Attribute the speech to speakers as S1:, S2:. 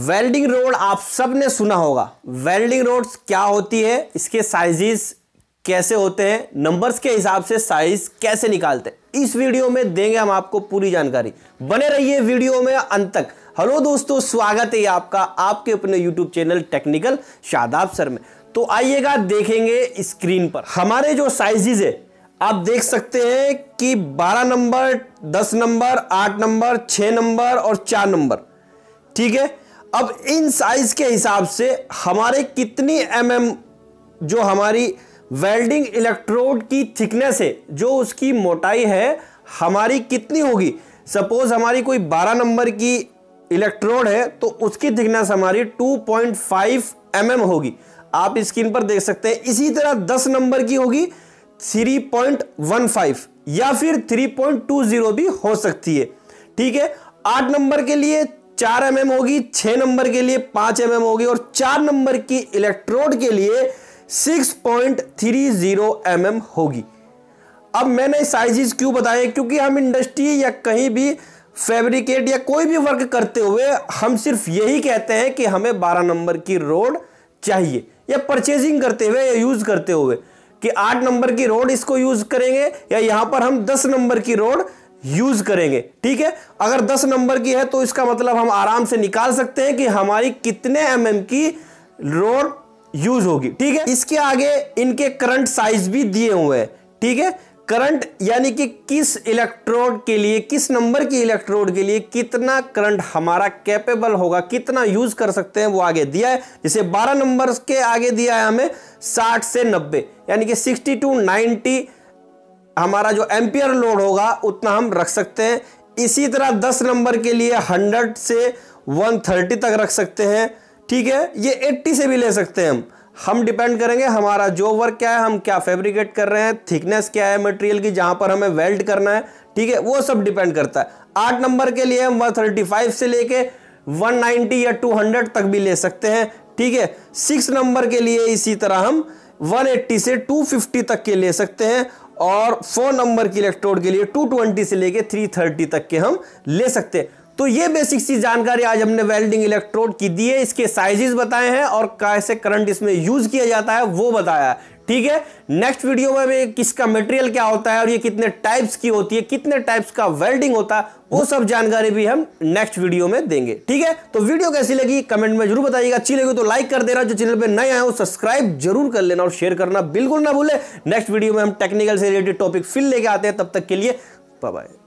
S1: welding road आप सब ने सुना होगा वेल्डिंग रोड क्या होती है इसके साइजेस कैसे होते हैं नंबर्स के हिसाब से साइज कैसे निकालते हैं इस वीडियो में देंगे हम आपको पूरी जानकारी बने रहिए वीडियो में अंत तक हेलो दोस्तों स्वागत है आपका आपके अपने YouTube channel technical Shadab sir में तो आइएगा देखेंगे स्क्रीन पर हमारे जो साइजेज है आप देख सकते हैं कि 12 नंबर 10 नंबर 8 नंबर 6 नंबर और 4 नंबर ठीक है अब इन साइज के हिसाब से हमारे कितनी एम mm जो हमारी वेल्डिंग इलेक्ट्रोड की थिकनेस है जो उसकी मोटाई है हमारी कितनी होगी सपोज हमारी कोई 12 नंबर की इलेक्ट्रोड है तो उसकी थिकनेस हमारी 2.5 पॉइंट mm होगी आप स्क्रीन पर देख सकते हैं इसी तरह 10 नंबर की होगी 3.15 या फिर 3.20 भी हो सकती है ठीक है आठ नंबर के लिए चार एम होगी छह नंबर के लिए पांच एम mm होगी और चार नंबर की इलेक्ट्रोड के लिए six point three zero M M होगी अब मैंने साइजेस क्यों बताए क्योंकि हम इंडस्ट्री या कहीं भी फैब्रिकेट या कोई भी वर्क करते हुए हम सिर्फ यही कहते हैं कि हमें 12 नंबर की रोड चाहिए या परचेजिंग करते हुए या यूज़ करते हुए कि आठ नंबर की रोड इसको यूज़ करेंगे या यहां पर हम दस नंबर की रोड यूज करेंगे ठीक है अगर 10 नंबर की है तो इसका मतलब हम आराम से निकाल सकते हैं कि हमारी कितने एम mm की रोड यूज होगी ठीक है इसके आगे इनके करंट साइज भी दिए हुए हैं ठीक है करंट यानी कि किस इलेक्ट्रोड के लिए किस नंबर की इलेक्ट्रोड के लिए कितना करंट हमारा कैपेबल होगा कितना यूज कर सकते हैं वो आगे दिया है जैसे 12 नंबर के आगे दिया है हमें 60 से 90 यानी कि 60 टू 90 हमारा जो एम्पियर लोड होगा उतना हम रख सकते हैं इसी तरह दस नंबर के लिए हंड्रेड से वन थर्टी तक रख सकते हैं ठीक है ये एट्टी से भी ले सकते हैं हम हम डिपेंड करेंगे हमारा जो वर्क क्या है हम क्या फैब्रिकेट कर रहे हैं थिकनेस क्या है मटेरियल की जहां पर हमें वेल्ड करना है ठीक है वो सब डिपेंड करता है आठ नंबर के लिए हम वन थर्टी फाइव से लेके वन या टू हंड्रेड तक भी ले सकते हैं ठीक है सिक्स नंबर के लिए इसी तरह हम 180 से 250 तक के ले सकते हैं और फोन नंबर की इलेक्ट्रोड के लिए 220 से लेके 330 तक के हम ले सकते हैं तो ये बेसिक सी जानकारी आज हमने वेल्डिंग इलेक्ट्रोड की दी है इसके साइजेस बताए हैं और कैसे करंट इसमें यूज किया जाता है वो बताया ठीक है नेक्स्ट वीडियो में भी किसका मटेरियल क्या होता है और ये कितने टाइप्स की होती है कितने टाइप्स का वेल्डिंग होता है वो सब जानकारी भी हम नेक्स्ट वीडियो में देंगे ठीक है तो वीडियो कैसी लगी कमेंट में जरूर बताइएगा अच्छी लगी तो लाइक कर देना जो चैनल पे नए आए हो सब्सक्राइब जरूर कर लेना और शेयर करना बिल्कुल ना भूले नेक्स्ट वीडियो में हम टेक्निकल से रिलेटेड टॉपिक फिर लेके आते हैं तब तक के लिए बाय